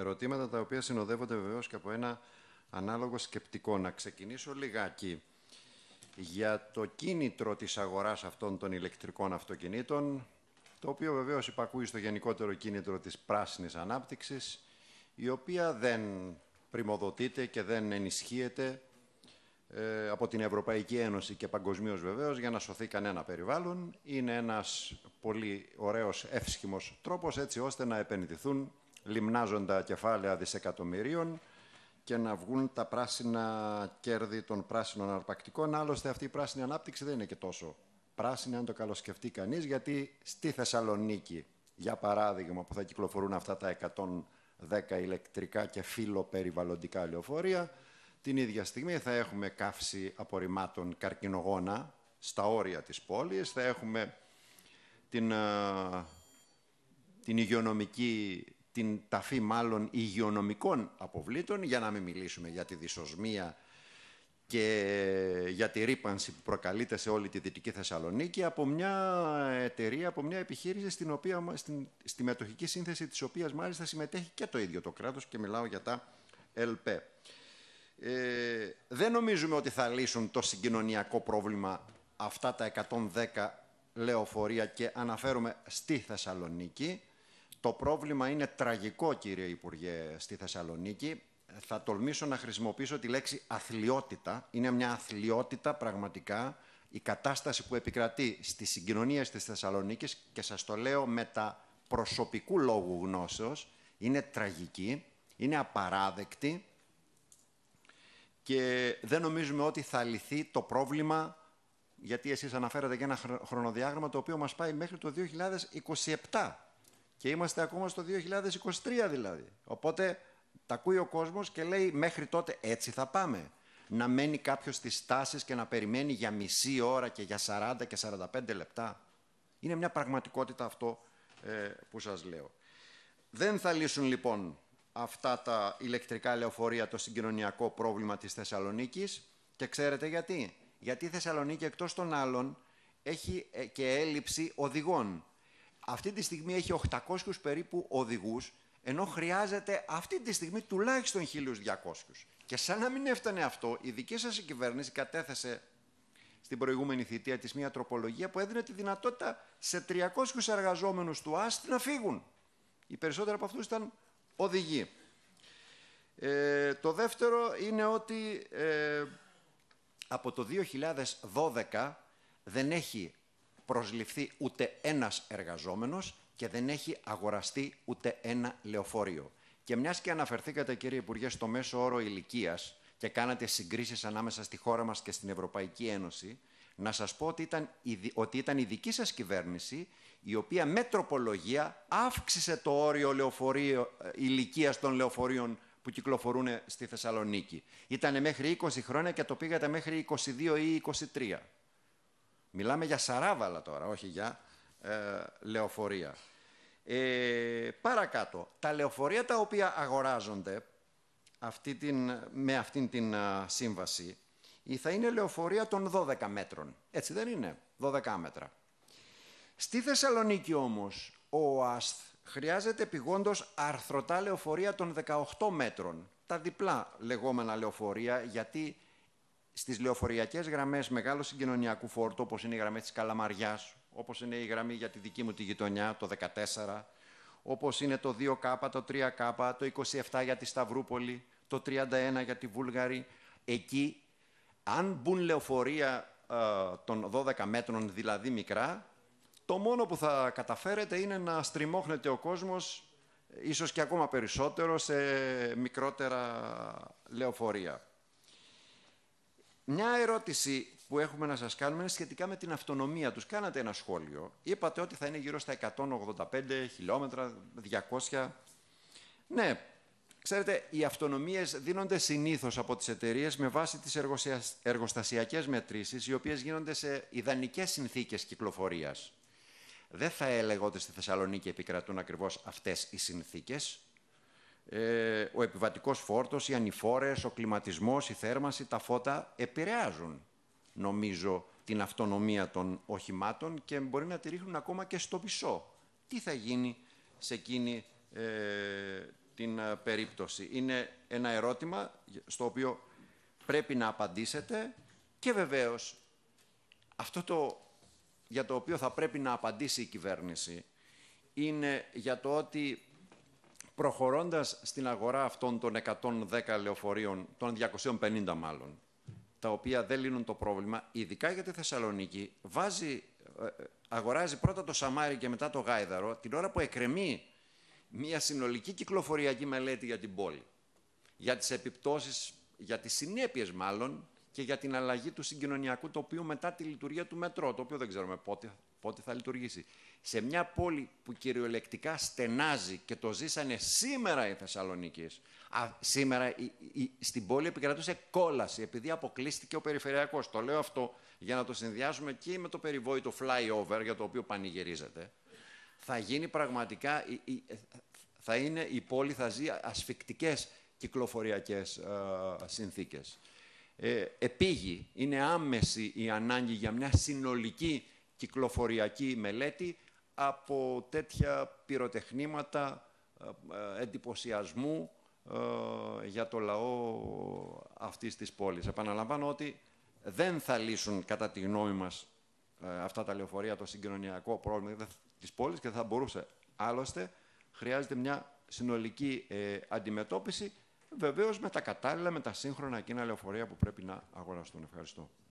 ερωτήματα τα οποία συνοδεύονται βεβαίως και από ένα ανάλογο σκεπτικό. Να ξεκινήσω λιγάκι για το κίνητρο της αγοράς αυτών των ηλεκτρικών αυτοκινήτων, το οποίο βεβαίως υπακούει στο γενικότερο κίνητρο της πράσινης ανάπτυξης, η οποία δεν πρημοδοτείται και δεν ενισχύεται ε, από την Ευρωπαϊκή Ένωση και παγκοσμίως βεβαίως για να σωθεί κανένα περιβάλλον. Είναι ένας πολύ ωραίος, εύσχημος τρόπος έτσι ώστε να επενδυθούν λιμνάζοντα κεφάλαια δισεκατομμυρίων και να βγουν τα πράσινα κέρδη των πράσινων αρπακτικών. Άλλωστε αυτή η πράσινη ανάπτυξη δεν είναι και τόσο πράσινη, αν το καλοσκεφτεί κανείς γιατί στη Θεσσαλονίκη, για παράδειγμα, που θα κυκλοφορούν αυτά τα 110 ηλεκτρικά και φιλοπεριβαλλοντικά λεωφορεία, την ίδια στιγμή θα έχουμε καύση απορριμμάτων καρκινογόνα στα όρια της πόλης, θα έχουμε την, ε, την υγειονομική την ταφή μάλλον υγειονομικών αποβλήτων, για να μην μιλήσουμε για τη δυσοσμία και για τη ρήπανση που προκαλείται σε όλη τη Δυτική Θεσσαλονίκη από μια εταιρεία, από μια επιχείρηση στην οποία, στην, στη μετοχική σύνθεση της οποίας μάλιστα συμμετέχει και το ίδιο το κράτος και μιλάω για τα ΕΛΠΕ. δεν νομίζουμε ότι θα λύσουν το συγκοινωνιακό πρόβλημα αυτά τα 110 λεωφορεία και αναφέρομαι στη Θεσσαλονίκη. Το πρόβλημα είναι τραγικό, κύριε Υπουργέ, στη Θεσσαλονίκη. Θα τολμήσω να χρησιμοποιήσω τη λέξη αθλειότητα. Είναι μια αθλειότητα πραγματικά η κατάσταση που επικρατεί στις συγκοινωνίες της Θεσσαλονίκης και σας το λέω με τα προσωπικού λόγου γνώσεως, είναι τραγική, είναι απαράδεκτη και δεν νομίζουμε ότι θα λυθεί το πρόβλημα γιατί εσείς αναφέρατε και ένα χρονοδιάγραμμα το οποίο μας πάει μέχρι το 2027 και είμαστε ακόμα στο 2023 δηλαδή. Οπότε τα ακούει ο κόσμος και λέει μέχρι τότε έτσι θα πάμε. Να μένει κάποιος στις τάσεις και να περιμένει για μισή ώρα και για 40 και 45 λεπτά. Είναι μια πραγματικότητα αυτό ε, που σας λέω. Δεν θα λύσουν λοιπόν αυτά τα ηλεκτρικά λεωφορεία το συγκοινωνιακό πρόβλημα της Θεσσαλονίκης και ξέρετε γιατί. Γιατί η Θεσσαλονίκη εκτός των άλλων έχει ε, και έλλειψη οδηγών αυτή τη στιγμή έχει 800 περίπου οδηγούς, ενώ χρειάζεται αυτή τη στιγμή τουλάχιστον 1.200. Και σαν να μην έφτανε αυτό, η δική σας κυβέρνηση κατέθεσε στην προηγούμενη θητεία της μια τροπολογία που έδινε τη δυνατότητα σε 300 εργαζόμενους του ΑΣΤ να φύγουν. Οι περισσότεροι από αυτούς ήταν οδηγοί. Ε, το δεύτερο είναι ότι ε, από το 2012 δεν έχει προσληφθεί ούτε ένας εργαζόμενος και δεν έχει αγοραστεί ούτε ένα λεωφορείο. Και μιας και αναφερθήκατε, κύριε Υπουργέ, στο μέσο όρο ηλικίας και κάνατε συγκρίσεις ανάμεσα στη χώρα μας και στην Ευρωπαϊκή Ένωση, να σας πω ότι ήταν, ότι ήταν η δική σας κυβέρνηση η οποία με τροπολογία αύξησε το όριο λεωφορείο, ε, ηλικίας των λεωφορείων που κυκλοφορούν στη Θεσσαλονίκη. Ήταν μέχρι 20 χρόνια και το πήγατε μέχρι 22 ή 23. Μιλάμε για σαράβαλα τώρα, όχι για ε, λεωφορεία. Ε, παρακάτω, τα λεωφορεία τα οποία αγοράζονται αυτή την, με αυτήν την ε, σύμβαση θα είναι λεωφορεία των 12 μέτρων. Έτσι δεν είναι, 12 μέτρα. Στη Θεσσαλονίκη όμως, ο ΟΑΣΘ χρειάζεται επιγόντως αρθρωτά λεωφορεία των 18 μέτρων. Τα διπλά λεγόμενα λεωφορεία, γιατί Στις λεωφοριακές γραμμές μεγάλου συγκοινωνιακού φόρτου, όπως είναι η γραμμή της Καλαμαριάς, όπως είναι η γραμμή για τη δική μου τη γειτονιά, το 14, όπως είναι το 2K, το 3K, το 27 για τη Σταυρούπολη, το 31 για τη Βούλγαρη. Εκεί, αν μπουν λεωφορεία ε, των 12 μέτρων, δηλαδή μικρά, το μόνο που θα καταφέρετε είναι να στριμώχνεται ο κόσμος, ε, ίσως και ακόμα περισσότερο, σε μικρότερα λεωφορεία. Μια ερώτηση που έχουμε να σας κάνουμε είναι σχετικά με την αυτονομία τους. Κάνατε ένα σχόλιο. Είπατε ότι θα είναι γύρω στα 185 χιλιόμετρα, 200. Ναι, ξέρετε, οι αυτονομίες δίνονται συνήθως από τις εταιρείες με βάση τις εργοστασιακές μετρήσεις, οι οποίες γίνονται σε ιδανικές συνθήκες κυκλοφορίας. Δεν θα έλεγα ότι στη Θεσσαλονίκη επικρατούν ακριβώς αυτές οι συνθήκες, ε, ο επιβατικός φόρτος, οι ανηφόρες, ο κλιματισμός, η θέρμανση, τα φώτα επηρεάζουν, νομίζω, την αυτονομία των οχημάτων και μπορεί να τη ρίχνουν ακόμα και στο πισό. Τι θα γίνει σε εκείνη ε, την ε, περίπτωση. Είναι ένα ερώτημα στο οποίο πρέπει να απαντήσετε και βεβαίως αυτό το για το οποίο θα πρέπει να απαντήσει η κυβέρνηση είναι για το ότι προχωρώντας στην αγορά αυτών των 110 λεωφορείων, των 250 μάλλον, τα οποία δεν λύνουν το πρόβλημα, ειδικά για τη Θεσσαλονίκη, βάζει, ε, αγοράζει πρώτα το Σαμάρι και μετά το Γάιδαρο, την ώρα που εκκρεμεί μια συνολική κυκλοφοριακή μελέτη για την πόλη. Για τις επιπτώσεις, για τις συνέπειες μάλλον, και για την αλλαγή του συγκοινωνιακού τοπίου μετά τη λειτουργία του μετρό, το οποίο δεν ξέρουμε πότε, πότε θα λειτουργήσει. Σε μια πόλη που κυριολεκτικά στενάζει και το ζήσανε σήμερα οι Θεσσαλονίκη, σήμερα η, η, στην πόλη επικρατούσε κόλαση επειδή αποκλείστηκε ο περιφερειακός. Το λέω αυτό για να το συνδυάζουμε και με το περιβόητο flyover για το οποίο πανηγυρίζεται. Θα γίνει πραγματικά, θα είναι η πόλη, θα ζει ασφικτικές κυκλοφοριακές ε, συνθήκες ε, επίγει, είναι άμεση η ανάγκη για μια συνολική κυκλοφοριακή μελέτη από τέτοια πυροτεχνήματα ε, ε, εντυπωσιασμού ε, για το λαό αυτής της πόλης. Επαναλαμβάνω ότι δεν θα λύσουν, κατά τη γνώμη μας, αυτά τα λεωφορεία το συγκοινωνιακό πρόβλημα της πόλης και θα μπορούσε. Άλλωστε, χρειάζεται μια συνολική αντιμετώπιση Βεβαίως με τα κατάλληλα, με τα σύγχρονα εκείνα λεωφορεία που πρέπει να αγοραστούν. Ευχαριστώ.